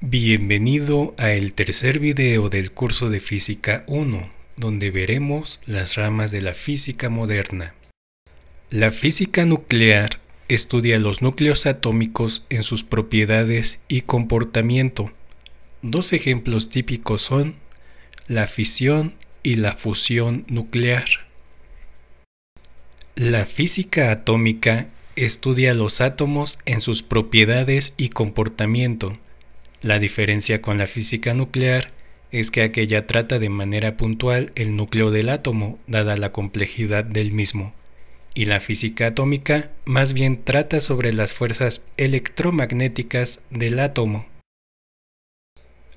Bienvenido a el tercer video del curso de Física 1, donde veremos las ramas de la física moderna. La física nuclear estudia los núcleos atómicos en sus propiedades y comportamiento. Dos ejemplos típicos son la fisión y la fusión nuclear. La física atómica estudia los átomos en sus propiedades y comportamiento la diferencia con la física nuclear es que aquella trata de manera puntual el núcleo del átomo, dada la complejidad del mismo, y la física atómica más bien trata sobre las fuerzas electromagnéticas del átomo.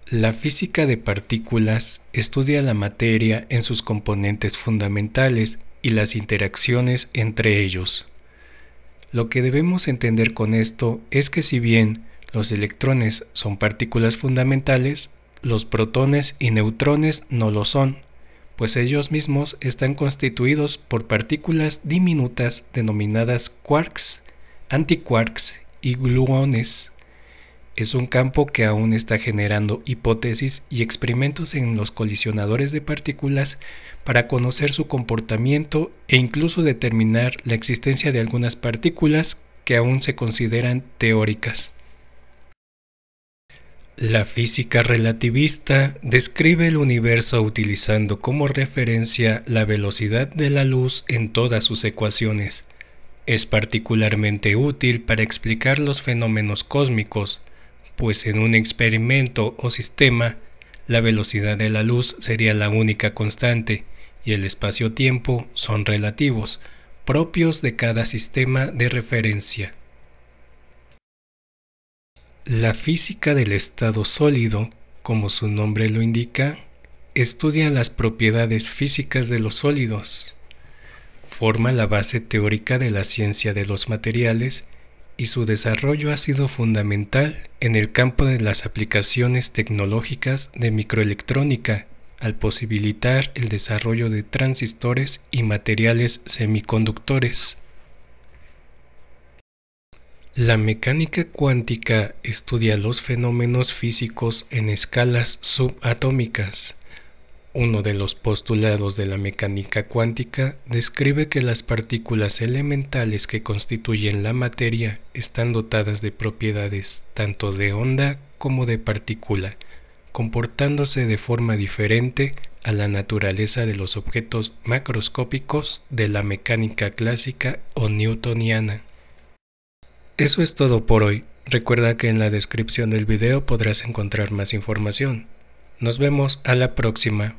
La física de partículas estudia la materia en sus componentes fundamentales y las interacciones entre ellos. Lo que debemos entender con esto es que si bien los electrones son partículas fundamentales, los protones y neutrones no lo son, pues ellos mismos están constituidos por partículas diminutas denominadas quarks, antiquarks y gluones. Es un campo que aún está generando hipótesis y experimentos en los colisionadores de partículas para conocer su comportamiento e incluso determinar la existencia de algunas partículas que aún se consideran teóricas. La física relativista describe el universo utilizando como referencia la velocidad de la luz en todas sus ecuaciones. Es particularmente útil para explicar los fenómenos cósmicos, pues en un experimento o sistema, la velocidad de la luz sería la única constante y el espacio-tiempo son relativos, propios de cada sistema de referencia. La física del estado sólido, como su nombre lo indica, estudia las propiedades físicas de los sólidos. Forma la base teórica de la ciencia de los materiales y su desarrollo ha sido fundamental en el campo de las aplicaciones tecnológicas de microelectrónica al posibilitar el desarrollo de transistores y materiales semiconductores. La mecánica cuántica estudia los fenómenos físicos en escalas subatómicas. Uno de los postulados de la mecánica cuántica describe que las partículas elementales que constituyen la materia están dotadas de propiedades tanto de onda como de partícula, comportándose de forma diferente a la naturaleza de los objetos macroscópicos de la mecánica clásica o newtoniana. Eso es todo por hoy. Recuerda que en la descripción del video podrás encontrar más información. Nos vemos a la próxima.